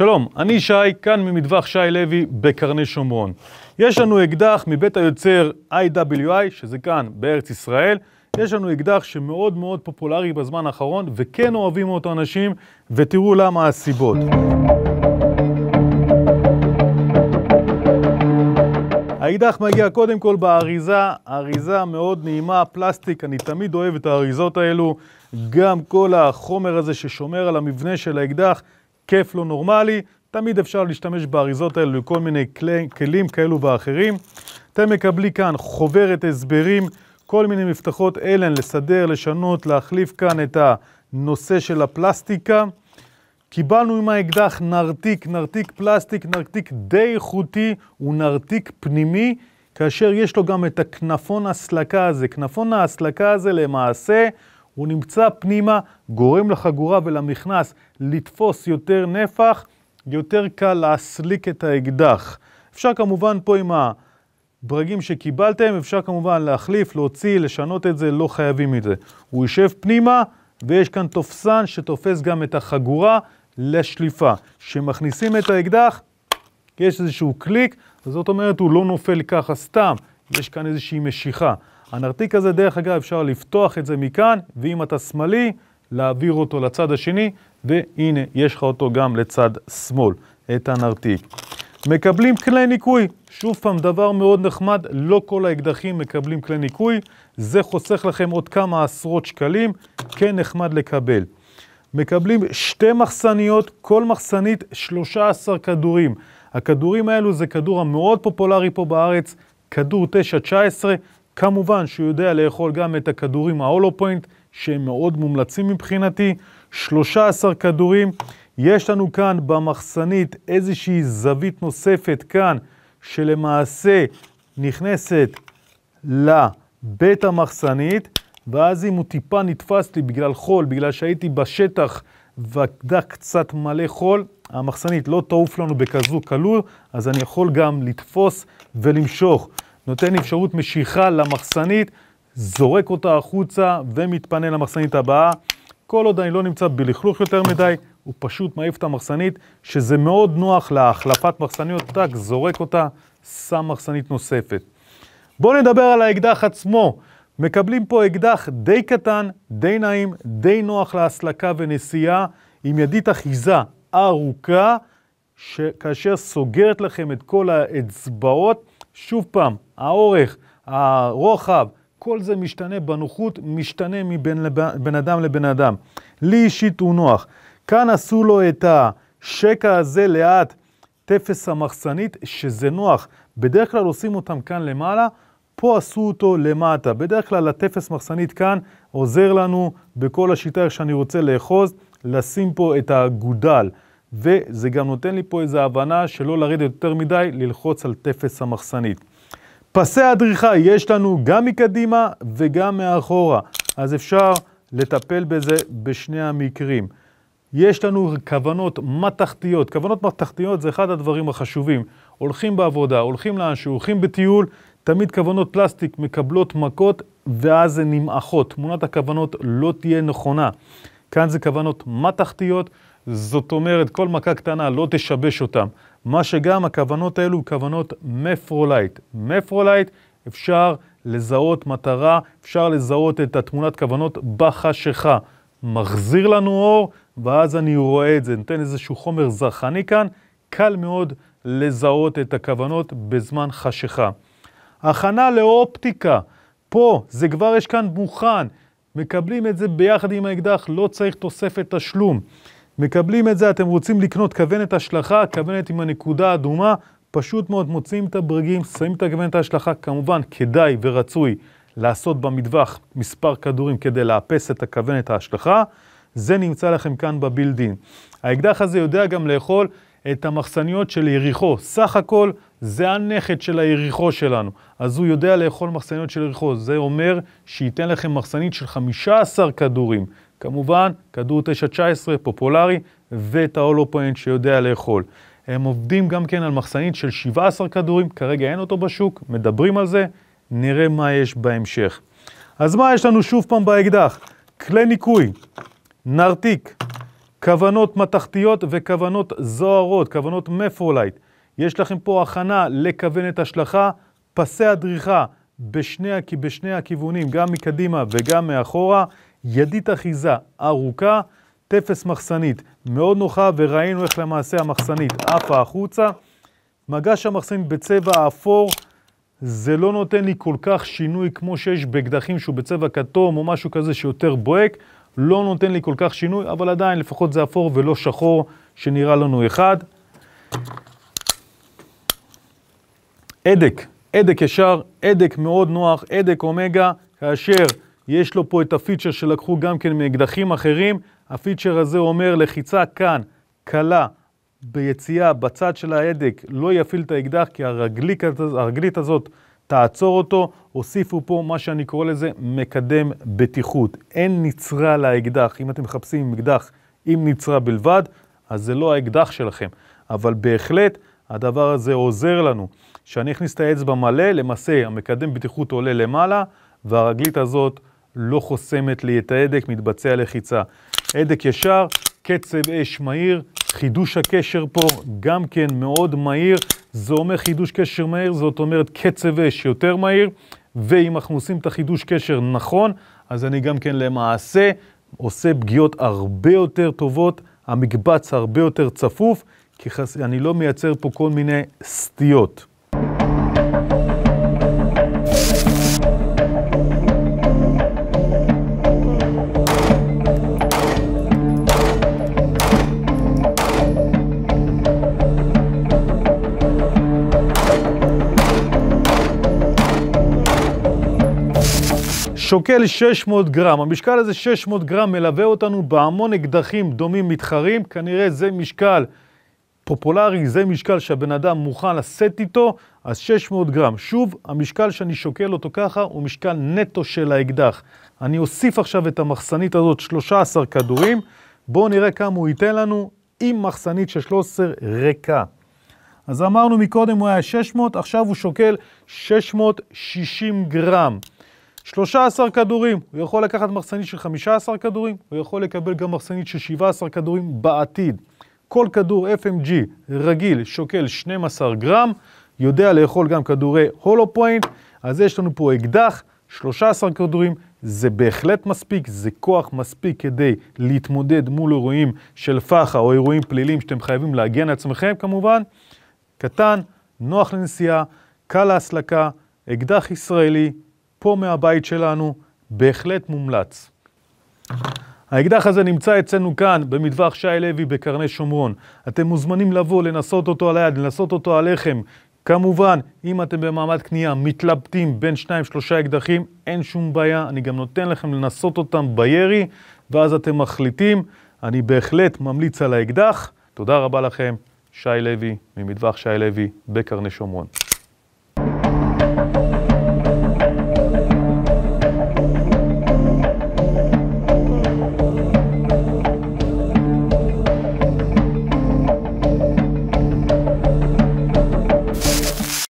שלום, אני שי, כאן ממטווח שי לוי בקרני שומרון. יש לנו אקדח מבית היוצר IWI, שזה כאן בארץ ישראל. יש לנו אקדח שמאוד מאוד פופולרי בזמן האחרון, וכן אוהבים אותו אנשים, ותראו למה הסיבות. האקדח מגיע קודם כל באריזה, אריזה מאוד נעימה, פלסטיק, אני תמיד אוהב את האריזות האלו. גם כל החומר הזה ששומר על המבנה של האקדח כיף לא נורמלי, תמיד אפשר להשתמש באריזות האלו לכל מיני כלי, כלים כאלו ואחרים. אתם מקבלים כאן חוברת הסברים, כל מיני מפתחות אלן לסדר, לשנות, להחליף כאן את הנושא של הפלסטיקה. קיבלנו עם האקדח נרתיק, נרתיק פלסטיק, נרתיק די איכותי, הוא נרתיק פנימי, כאשר יש לו גם את הכנפון הסלקה הזה. כנפון ההסלקה הזה למעשה הוא נמצא פנימה, גורם לחגורה ולמכנס לתפוס יותר נפח, יותר קל להסליק את האקדח. אפשר כמובן פה עם הברגים שקיבלתם, אפשר כמובן להחליף, להוציא, לשנות את זה, לא חייבים את זה. הוא יושב פנימה, ויש כאן תופסן שתופס גם את החגורה לשליפה. כשמכניסים את האקדח, יש איזשהו קליק, זאת אומרת הוא לא נופל ככה סתם, יש כאן איזושהי משיכה. הנרתיק הזה, דרך אגב, אפשר לפתוח את זה מכאן, ואם אתה שמאלי, להעביר אותו לצד השני, והנה, יש לך אותו גם לצד שמאל, את הנרתיק. מקבלים כלי ניקוי, שוב פעם, דבר מאוד נחמד, לא כל האקדחים מקבלים כלי ניקוי, זה חוסך לכם עוד כמה עשרות שקלים, כן נחמד לקבל. מקבלים שתי מחסניות, כל מחסנית 13 כדורים. הכדורים האלו זה כדור המאוד פופולרי פה בארץ, כדור 9-19, כמובן שהוא יודע לאכול גם את הכדורים ההולו פוינט, שהם מאוד מומלצים מבחינתי, 13 כדורים. יש לנו כאן במחסנית איזושהי זווית נוספת כאן, שלמעשה נכנסת לבית המחסנית, ואז אם הוא טיפה נתפס לי בגלל חול, בגלל שהייתי בשטח והדק קצת מלא חול, המחסנית לא תעוף לנו בכזו קלות, אז אני יכול גם לתפוס ולמשוך. נותן אפשרות משיכה למחסנית, זורק אותה החוצה ומתפנה למחסנית הבאה. כל עוד אני לא נמצא בלכלוך יותר מדי, הוא פשוט מעיף את המחסנית, שזה מאוד נוח להחלפת מחסניות, טאק, זורק אותה, שם מחסנית נוספת. בואו נדבר על האקדח עצמו. מקבלים פה אקדח די קטן, די נעים, די נוח להסלקה ונסיעה, עם ידית אחיזה ארוכה, שכאשר סוגרת לכם את כל האצבעות, שוב פעם, האורך, הרוחב, כל זה משתנה בנוחות, משתנה מבין לבין, אדם לבין אדם. לי אישית הוא נוח. כאן עשו לו את השקע הזה לאט, תפס המחסנית, שזה נוח. בדרך כלל עושים אותם כאן למעלה, פה עשו אותו למטה. בדרך כלל הטפס מחסנית כאן עוזר לנו בכל השיטה שאני רוצה לאחוז, לשים פה את הגודל. וזה גם נותן לי פה איזו הבנה שלא לרדת יותר מדי, ללחוץ על תפס המחסנית. פסי הדריכה יש לנו גם מקדימה וגם מאחורה, אז אפשר לטפל בזה בשני המקרים. יש לנו כוונות מתכתיות. כוונות מתכתיות זה אחד הדברים החשובים. הולכים בעבודה, הולכים לאנשהו, הולכים בטיול, תמיד כוונות פלסטיק מקבלות מכות ואז הן נמעכות. תמונת הכוונות לא תהיה נכונה. כאן זה כוונות מתכתיות. זאת אומרת, כל מכה קטנה לא תשבש אותם. מה שגם הכוונות האלו כוונות מפרולייט. מפרולייט, אפשר לזהות מטרה, אפשר לזהות את התמונת כוונות בחשיכה. מחזיר לנו אור, ואז אני רואה את זה. נותן איזשהו חומר זרחני כאן, קל מאוד לזהות את הכוונות בזמן חשיכה. הכנה לאופטיקה, פה, זה כבר יש כאן מוכן. מקבלים את זה ביחד עם האקדח, לא צריך תוספת תשלום. מקבלים את זה, אתם רוצים לקנות כוונת השלכה, כוונת עם הנקודה האדומה, פשוט מאוד מוציאים את הברגים, שמים את הכוונת ההשלכה, כמובן כדאי ורצוי לעשות במטווח מספר כדורים כדי לאפס את הכוונת ההשלכה, זה נמצא לכם כאן בבילדין. האקדח הזה יודע גם לאכול את המחסניות של יריחו, סך הכל זה הנכד של היריחו שלנו, אז הוא יודע לאכול מחסניות של יריחו, זה אומר שייתן לכם מחסנית של 15 כדורים. כמובן, כדור 9-19 פופולרי, ואת ההולופוינט שיודע לאכול. הם עובדים גם כן על מחסנית של 17 כדורים, כרגע אין אותו בשוק, מדברים על זה, נראה מה יש בהמשך. אז מה יש לנו שוב פעם באקדח? כלי ניקוי, נרתיק, כוונות מתכתיות וכוונות זוהרות, כוונות מפרולייט. יש לכם פה הכנה לכוונת השלכה, פסי הדריכה בשני, בשני הכיוונים, גם מקדימה וגם מאחורה. ידית אחיזה ארוכה, תפס מחסנית מאוד נוחה, וראינו איך למעשה המחסנית עפה החוצה. מגש המחסנית בצבע אפור, זה לא נותן לי כל כך שינוי כמו שיש באקדחים שהוא בצבע כתום או משהו כזה שיותר בוהק, לא נותן לי כל כך שינוי, אבל עדיין לפחות זה אפור ולא שחור שנראה לנו אחד. הדק, הדק ישר, הדק מאוד נוח, הדק אומגה, כאשר יש לו פה את הפיצ'ר שלקחו גם כן מאקדחים אחרים. הפיצ'ר הזה אומר לחיצה כאן, קלה, ביציאה, בצד של ההדק, לא יפעיל את האקדח כי הרגלית, הרגלית הזאת תעצור אותו. הוסיפו פה מה שאני קורא לזה מקדם בטיחות. אין נצרה לאקדח. אם אתם מחפשים אקדח עם נצרה בלבד, אז זה לא האקדח שלכם. אבל בהחלט הדבר הזה עוזר לנו. כשאני אכניס את האצבע מלא, למעשה המקדם בטיחות עולה למעלה, והרגלית הזאת לא חוסמת לי את ההדק, מתבצע לחיצה. הדק ישר, קצב אש מהיר, חידוש הקשר פה גם כן מאוד מהיר. זה אומר חידוש קשר מהיר, זאת אומרת קצב אש יותר מהיר, ואם אנחנו עושים את החידוש קשר נכון, אז אני גם כן למעשה עושה פגיעות הרבה יותר טובות, המקבץ הרבה יותר צפוף, כי חס... אני לא מייצר פה כל מיני סטיות. שוקל 600 גרם, המשקל הזה 600 גרם מלווה אותנו בהמון אקדחים דומים מתחרים, כנראה זה משקל פופולרי, זה משקל שהבן אדם מוכן לשאת איתו, אז 600 גרם. שוב, המשקל שאני שוקל אותו ככה הוא משקל נטו של האקדח. אני אוסיף עכשיו את המחסנית הזאת, 13 כדורים, בואו נראה כמה הוא ייתן לנו עם מחסנית של 13 ריקה. אז אמרנו מקודם הוא היה 600, עכשיו הוא שוקל 660 גרם. 13 כדורים, הוא יכול לקחת מחסנית של 15 כדורים, הוא יכול לקבל גם מחסנית של 17 כדורים בעתיד. כל כדור FMG רגיל שוקל 12 גרם, יודע לאכול גם כדורי הולו פוינט, אז יש לנו פה אקדח, 13 כדורים, זה בהחלט מספיק, זה כוח מספיק כדי להתמודד מול אירועים של פח"א או אירועים פליליים שאתם חייבים להגן על עצמכם כמובן. קטן, נוח לנסיעה, קל להסלקה, אקדח ישראלי, פה מהבית שלנו, בהחלט מומלץ. האקדח הזה נמצא אצלנו כאן, במטווח שי לוי בקרני שומרון. אתם מוזמנים לבוא, לנסות אותו על היד, לנסות אותו עליכם. כמובן, אם אתם במעמד קנייה מתלבטים בין שניים שלושה אקדחים, אין שום בעיה, אני גם נותן לכם לנסות אותם בירי, ואז אתם מחליטים. אני בהחלט ממליץ על האקדח. תודה רבה לכם, שי לוי, ממטווח שי לוי בקרני שומרון.